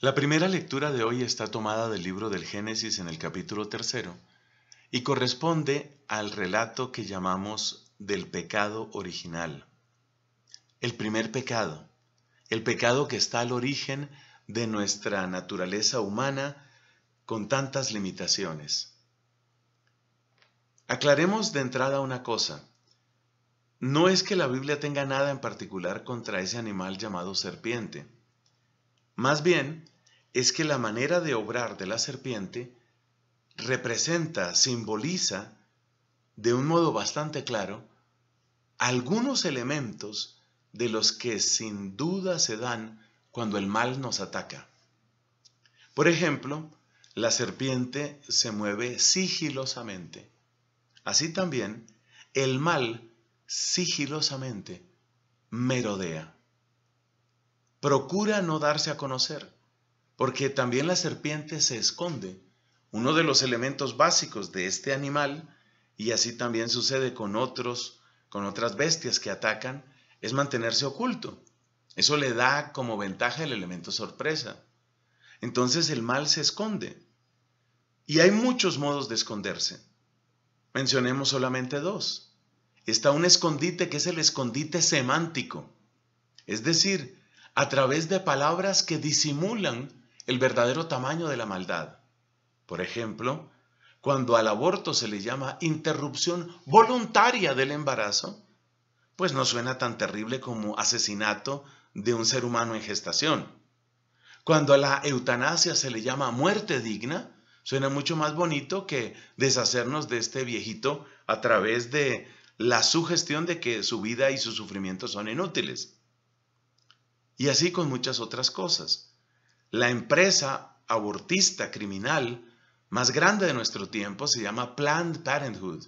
La primera lectura de hoy está tomada del libro del Génesis en el capítulo tercero y corresponde al relato que llamamos del pecado original. El primer pecado, el pecado que está al origen de nuestra naturaleza humana con tantas limitaciones. Aclaremos de entrada una cosa. No es que la Biblia tenga nada en particular contra ese animal llamado serpiente. Más bien, es que la manera de obrar de la serpiente representa, simboliza, de un modo bastante claro, algunos elementos de los que sin duda se dan cuando el mal nos ataca. Por ejemplo, la serpiente se mueve sigilosamente. Así también, el mal sigilosamente merodea. Procura no darse a conocer, porque también la serpiente se esconde, uno de los elementos básicos de este animal, y así también sucede con otros, con otras bestias que atacan, es mantenerse oculto. Eso le da como ventaja el elemento sorpresa. Entonces el mal se esconde. Y hay muchos modos de esconderse. Mencionemos solamente dos. Está un escondite que es el escondite semántico. Es decir, a través de palabras que disimulan el verdadero tamaño de la maldad. Por ejemplo, cuando al aborto se le llama interrupción voluntaria del embarazo, pues no suena tan terrible como asesinato de un ser humano en gestación. Cuando a la eutanasia se le llama muerte digna, suena mucho más bonito que deshacernos de este viejito a través de la sugestión de que su vida y su sufrimiento son inútiles. Y así con muchas otras cosas. La empresa abortista criminal más grande de nuestro tiempo se llama Planned Parenthood.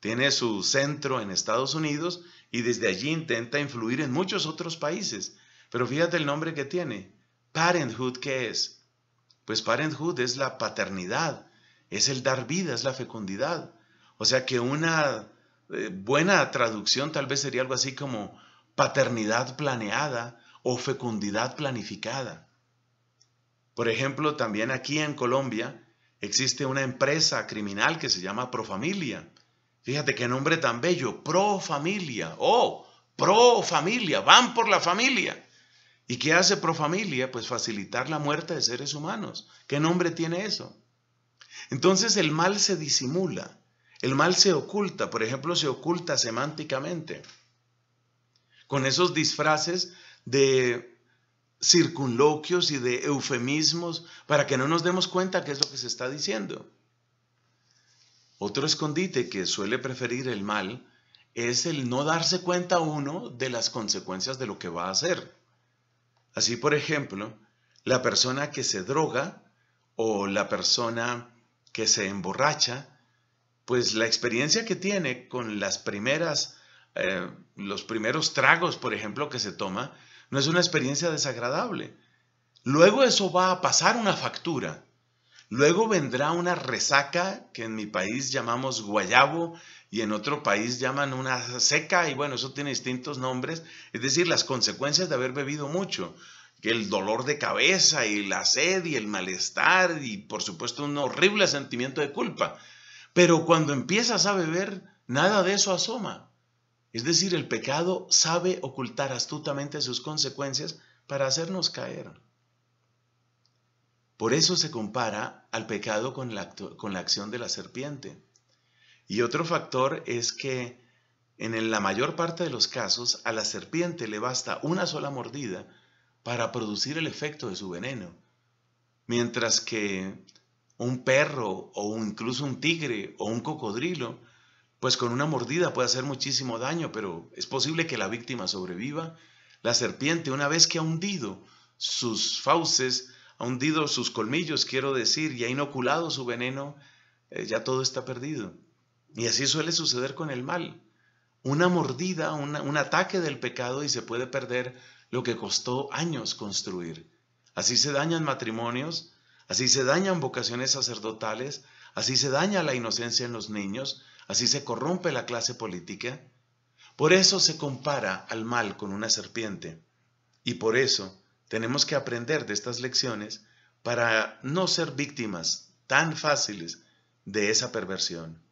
Tiene su centro en Estados Unidos y desde allí intenta influir en muchos otros países. Pero fíjate el nombre que tiene. Parenthood, ¿qué es? Pues parenthood es la paternidad, es el dar vida, es la fecundidad. O sea que una eh, buena traducción tal vez sería algo así como paternidad planeada o fecundidad planificada. Por ejemplo, también aquí en Colombia existe una empresa criminal que se llama Profamilia. Fíjate qué nombre tan bello, Profamilia. Oh, Profamilia, van por la familia. ¿Y qué hace Profamilia? Pues facilitar la muerte de seres humanos. ¿Qué nombre tiene eso? Entonces el mal se disimula, el mal se oculta, por ejemplo, se oculta semánticamente. Con esos disfraces de circunloquios y de eufemismos para que no nos demos cuenta qué es lo que se está diciendo. Otro escondite que suele preferir el mal es el no darse cuenta uno de las consecuencias de lo que va a hacer. Así, por ejemplo, la persona que se droga o la persona que se emborracha, pues la experiencia que tiene con las primeras, eh, los primeros tragos, por ejemplo, que se toma, no es una experiencia desagradable. Luego eso va a pasar una factura. Luego vendrá una resaca que en mi país llamamos guayabo y en otro país llaman una seca y bueno, eso tiene distintos nombres. Es decir, las consecuencias de haber bebido mucho, que el dolor de cabeza y la sed y el malestar y por supuesto un horrible sentimiento de culpa. Pero cuando empiezas a beber, nada de eso asoma. Es decir, el pecado sabe ocultar astutamente sus consecuencias para hacernos caer. Por eso se compara al pecado con la, con la acción de la serpiente. Y otro factor es que en la mayor parte de los casos a la serpiente le basta una sola mordida para producir el efecto de su veneno, mientras que un perro o incluso un tigre o un cocodrilo pues con una mordida puede hacer muchísimo daño, pero es posible que la víctima sobreviva. La serpiente, una vez que ha hundido sus fauces, ha hundido sus colmillos, quiero decir, y ha inoculado su veneno, eh, ya todo está perdido. Y así suele suceder con el mal. Una mordida, un ataque del pecado y se puede perder lo que costó años construir. Así se dañan matrimonios, Así se dañan vocaciones sacerdotales, así se daña la inocencia en los niños, así se corrompe la clase política. Por eso se compara al mal con una serpiente. Y por eso tenemos que aprender de estas lecciones para no ser víctimas tan fáciles de esa perversión.